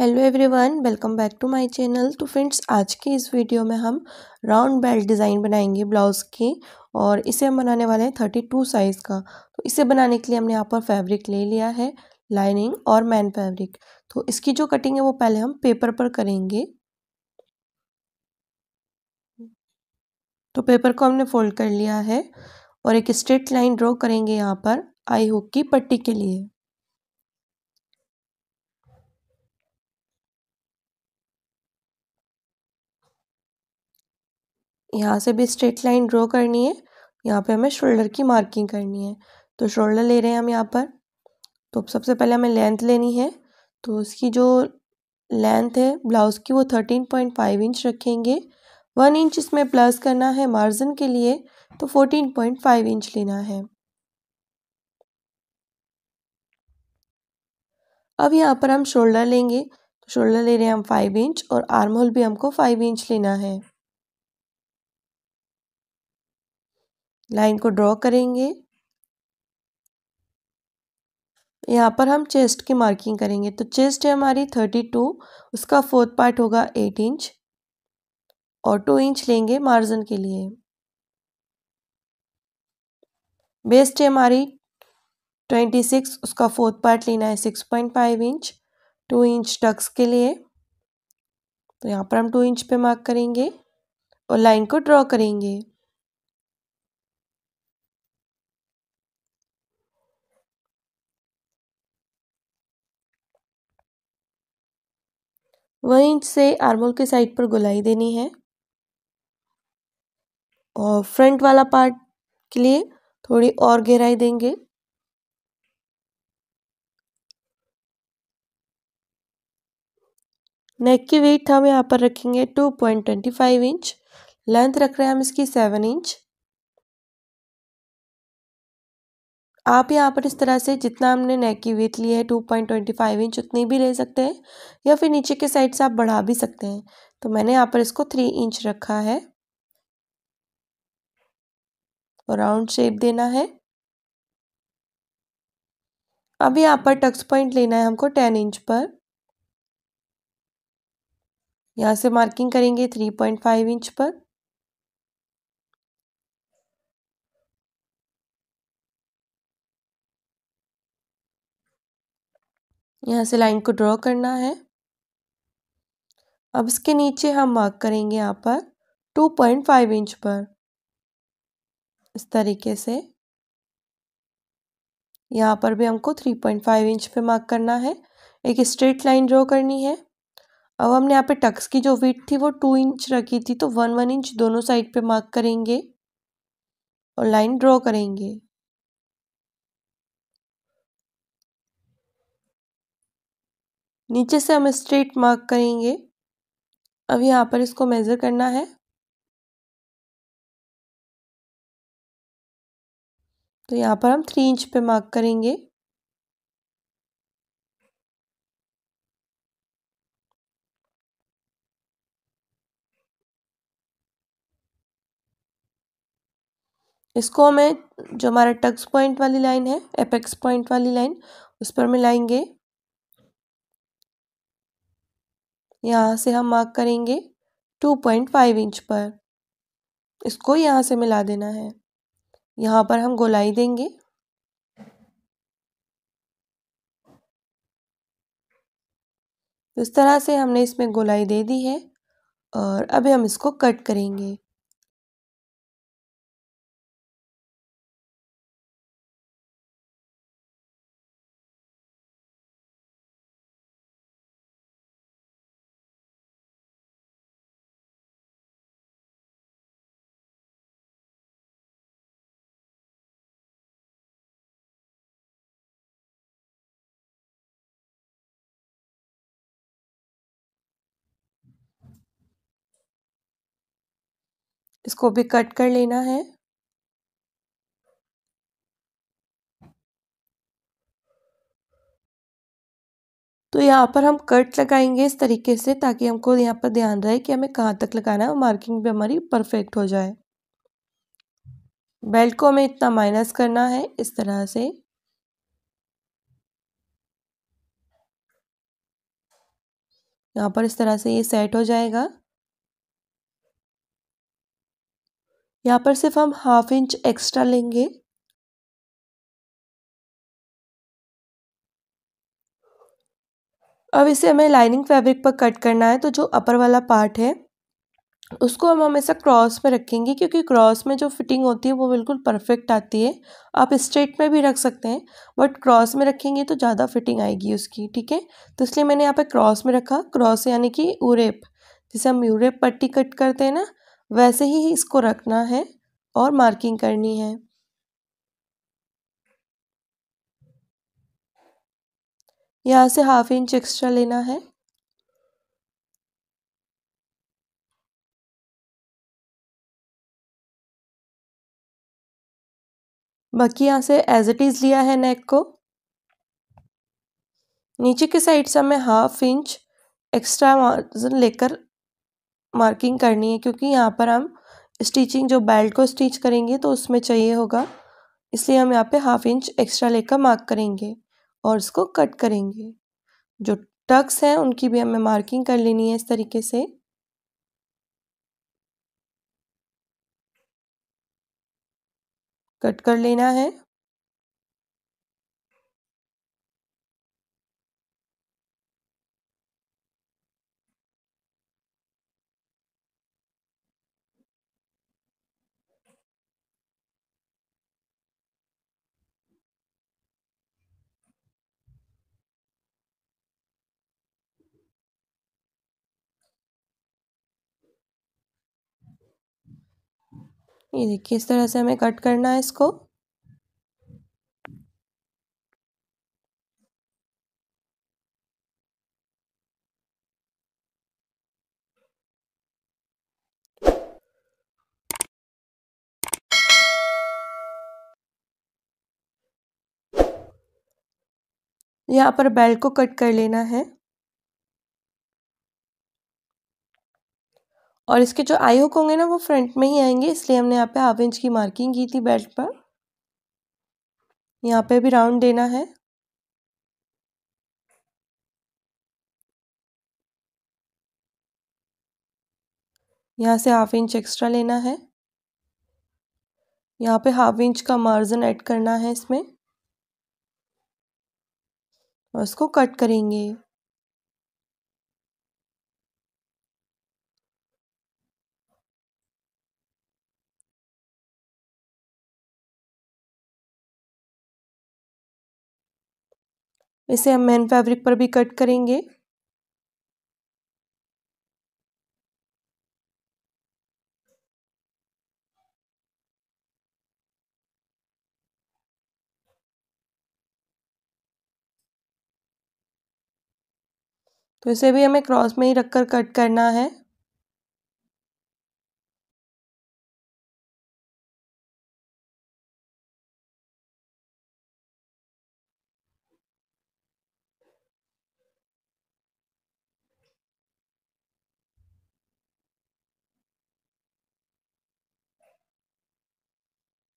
hello everyone welcome back to my channel तो friends आज की इस वीडियो में हम राउंड बेल्ट डिज़ाइन बनाएंगे ब्लाउज़ की और इसे हम बनाने वाले हैं थर्टी टू साइज़ का तो इसे बनाने के लिए हमने यहाँ पर फैब्रिक ले लिया है लाइनिंग और मैन फैब्रिक तो इसकी जो कटिंग है वो पहले हम पेपर पर करेंगे तो पेपर को हमने फोल्ड कर लिया है और एक स्ट्रेट लाइन ड्रॉ करेंगे यहाँ पर आई हुक की पट्टी के लिए यहाँ से भी स्ट्रेट लाइन ड्रॉ करनी है यहाँ पे हमें शोल्डर की मार्किंग करनी है तो शोल्डर ले रहे हैं हम यहाँ पर तो सबसे पहले हमें लेंथ लेनी है तो उसकी जो लेंथ है ब्लाउज़ की वो थर्टीन पॉइंट फाइव इंच रखेंगे वन इंच इसमें प्लस करना है मार्जिन के लिए तो फोर्टीन पॉइंट फाइव इंच लेना है अब यहाँ पर हम शोल्डर लेंगे तो शोल्डर ले रहे हैं हम फाइव इंच और आर्म होल भी हमको फाइव इंच लेना है लाइन को ड्रॉ करेंगे यहाँ पर हम चेस्ट की मार्किंग करेंगे तो चेस्ट है हमारी थर्टी टू उसका फोर्थ पार्ट होगा एट इंच और टू इंच लेंगे मार्जिन के लिए बेस्ट है हमारी ट्वेंटी सिक्स उसका फोर्थ पार्ट लेना है six point five inch two inch tucks के लिए तो यहाँ पर हम टू इंच पे मार्क करेंगे और लाइन को ड्रॉ करेंगे वहीं से आर्मोल के साइड पर गोलाई देनी है और फ्रंट वाला पार्ट के लिए थोड़ी और गहराई देंगे नेक की वेट हम यहाँ पर रखेंगे 2.25 इंच लेंथ रख रहे हैं हम इसकी 7 इंच आप यहाँ पर इस तरह से जितना हमने नेक की वेथ ली है two point twenty five inch उतनी भी ले सकते हैं या फिर नीचे के साइड से आप बढ़ा भी सकते हैं तो मैंने यहाँ पर इसको थ्री इंच रखा है और राउंड शेप देना है अब यहाँ पर टक्स पॉइंट लेना है हमको टेन इंच पर यहाँ से मार्किंग करेंगे थ्री पॉइंट फाइव इंच पर यहाँ से लाइन को ड्रॉ करना है अब इसके नीचे हम मार्क करेंगे यहाँ पर 2.5 इंच पर इस तरीके से यहाँ पर भी हमको 3.5 इंच पे मार्क करना है एक स्ट्रेट लाइन ड्रॉ करनी है अब हमने यहाँ पे टक्स की जो विथ थी वो टू इंच रखी थी तो वन वन इंच दोनों साइड पे मार्क करेंगे और लाइन ड्रॉ करेंगे नीचे से हम स्ट्रेट मार्क करेंगे अब यहाँ पर इसको मेज़र करना है तो यहाँ पर हम थ्री इंच पे मार्क करेंगे इसको हमें जो हमारा टक्स पॉइंट वाली लाइन है एपेक्स पॉइंट वाली लाइन उस पर मिलाएंगे लाएंगे यहाँ से हम मार्क करेंगे 2.5 इंच पर इसको यहाँ से मिला देना है यहाँ पर हम गोलाई देंगे इस तरह से हमने इसमें गोलाई दे दी है और अभी हम इसको कट करेंगे इसको भी कट कर लेना है तो यहाँ पर हम कट लगाएंगे इस तरीके से ताकि हमको यहाँ पर ध्यान रहे कि हमें कहाँ तक लगाना है मार्किंग भी हमारी परफेक्ट हो जाए बेल्ट को हमें इतना माइनस करना है इस तरह से यहाँ पर इस तरह से ये सेट हो जाएगा यहाँ पर सिर्फ हम हाफ इंच एक्स्ट्रा लेंगे अब इसे हमें लाइनिंग फैब्रिक पर कट करना है तो जो अपर वाला पार्ट है उसको हम हमेशा क्रॉस में रखेंगे क्योंकि क्रॉस में जो फिटिंग होती है वो बिल्कुल परफेक्ट आती है आप स्ट्रेट में भी रख सकते हैं बट क्रॉस में रखेंगे तो ज़्यादा फिटिंग आएगी उसकी ठीक है तो इसलिए मैंने यहाँ पर क्रॉस में रखा क्रॉस यानी कि यूरेप जैसे हम यूरेप पट्टी कट करते हैं ना वैसे ही इसको रखना है और मार्किंग करनी है यहाँ से हाफ इंच एक्स्ट्रा लेना है बाकी यहाँ से एज इट इज़ लिया है नेक को नीचे के साइड से हमें हाफ इंच एक्स्ट्रा मार्जिन लेकर मार्किंग करनी है क्योंकि यहाँ पर हम स्टिचिंग जो बेल्ट को स्टिच करेंगे तो उसमें चाहिए होगा इसलिए हम यहाँ पे हाफ इंच एक्स्ट्रा लेकर मार्क करेंगे और इसको कट करेंगे जो टक्स हैं उनकी भी हमें मार्किंग कर लेनी है इस तरीके से कट कर लेना है ये देखिए इस तरह से हमें कट करना है इसको यहाँ पर बेल्ट को कट कर लेना है और इसके जो आई हुक होंगे ना वो फ्रंट में ही आएंगे इसलिए हमने यहाँ पे हाफ इंच की मार्किंग की थी बेल्ट पर यहाँ पे भी राउंड देना है यहाँ से हाफ इंच एक्स्ट्रा लेना है यहाँ पे हाफ इंच का मार्जिन ऐड करना है इसमें और इसको कट करेंगे इसे हम मेन फैब्रिक पर भी कट करेंगे तो इसे भी हमें क्रॉस में ही रखकर कट करना है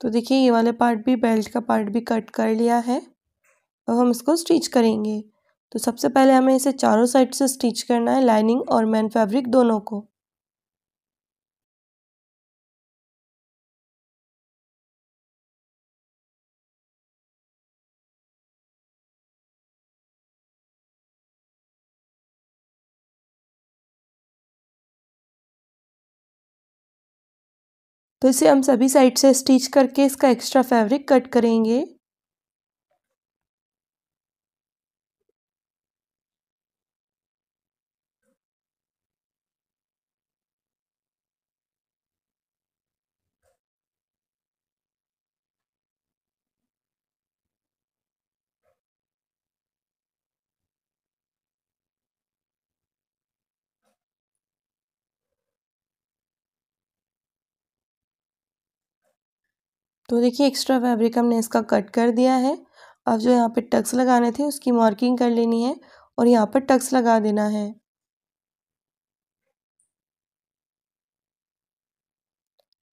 तो देखिए ये वाला पार्ट भी बेल्ट का पार्ट भी कट कर लिया है अब हम इसको स्टिच करेंगे तो सबसे पहले हमें इसे चारों साइड से स्टिच करना है लाइनिंग और मैन फैब्रिक दोनों को तो इसे हम सभी साइड से स्टिच करके इसका एक्स्ट्रा फैब्रिक कट करेंगे तो देखिए एक्स्ट्रा फैब्रिक हमने इसका कट कर दिया है अब जो यहाँ पे टक्स लगाने थे उसकी मार्किंग कर लेनी है और यहाँ पर टक्स लगा देना है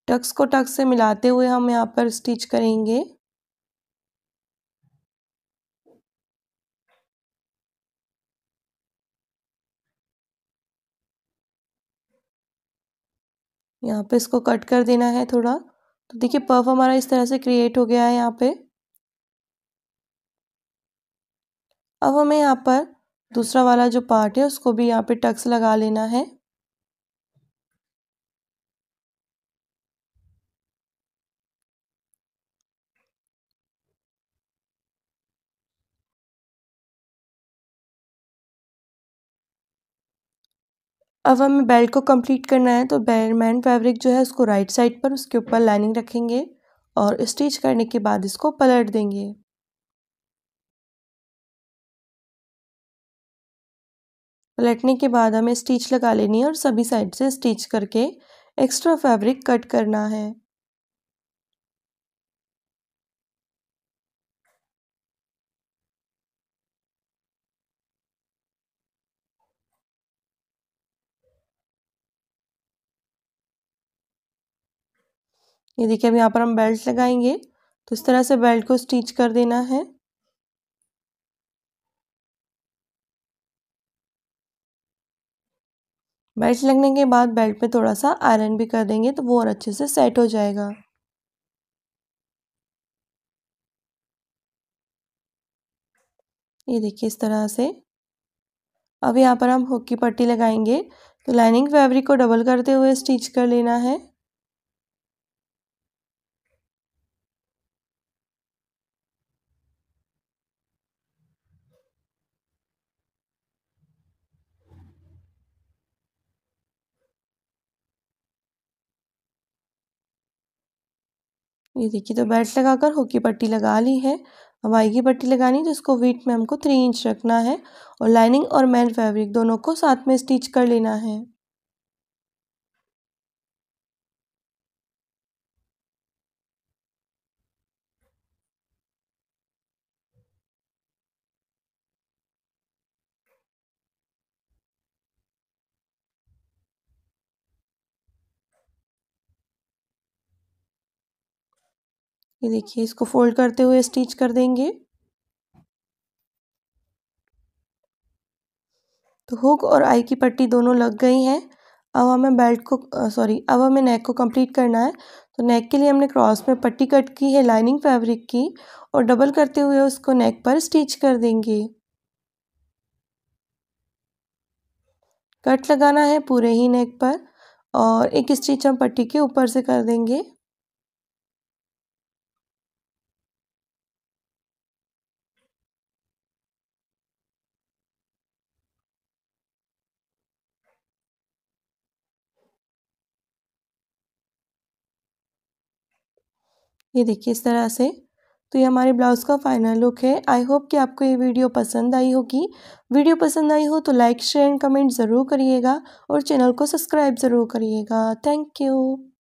टक्स को टक्स से मिलाते हुए हम यहाँ पर स्टिच करेंगे यहाँ पे इसको कट कर देना है थोड़ा तो देखिए पफ हमारा इस तरह से क्रिएट हो गया है यहाँ पे अब हमें यहाँ पर दूसरा वाला जो पार्ट है उसको भी यहाँ पे टक्स लगा लेना है अब हमें बेल्ट को कंप्लीट करना है तो मैन फैब्रिक जो है उसको राइट साइड पर उसके ऊपर लाइनिंग रखेंगे और स्टिच करने के बाद इसको पलट देंगे पलटने के बाद हमें स्टिच लगा लेनी है और सभी साइड से स्टिच करके एक्स्ट्रा फैब्रिक कट करना है ये देखिए अब यहाँ पर हम बेल्ट लगाएंगे तो इस तरह से बेल्ट को स्टिच कर देना है बेल्ट लगने के बाद बेल्ट पे थोड़ा सा आयरन भी कर देंगे तो वो और अच्छे से सेट हो जाएगा ये देखिए इस तरह से अब यहाँ पर हम हुक की पट्टी लगाएंगे तो लाइनिंग फैब्रिक को डबल करते हुए स्टिच कर लेना है ये देखिए तो बेल्ट लगाकर हॉकी पट्टी लगा ली है अब आएगी पट्टी लगानी तो इसको वीट में हमको थ्री इंच रखना है और लाइनिंग और मैन फैब्रिक दोनों को साथ में स्टिच कर लेना है ये देखिए इसको फोल्ड करते हुए स्टिच कर देंगे तो हुक और आई की पट्टी दोनों लग गई हैं अब हमें बेल्ट को सॉरी अब हमें नेक को कंप्लीट करना है तो नेक के लिए हमने क्रॉस में पट्टी कट की है लाइनिंग फैब्रिक की और डबल करते हुए उसको नेक पर स्टिच कर देंगे कट लगाना है पूरे ही नेक पर और एक स्टिच हम पट्टी के ऊपर से कर देंगे ये देखिए इस तरह से तो ये हमारे ब्लाउज़ का फाइनल लुक है आई होप कि आपको ये वीडियो पसंद आई होगी वीडियो पसंद आई हो तो लाइक शेयर एंड कमेंट ज़रूर करिएगा और चैनल को सब्सक्राइब ज़रूर करिएगा थैंक यू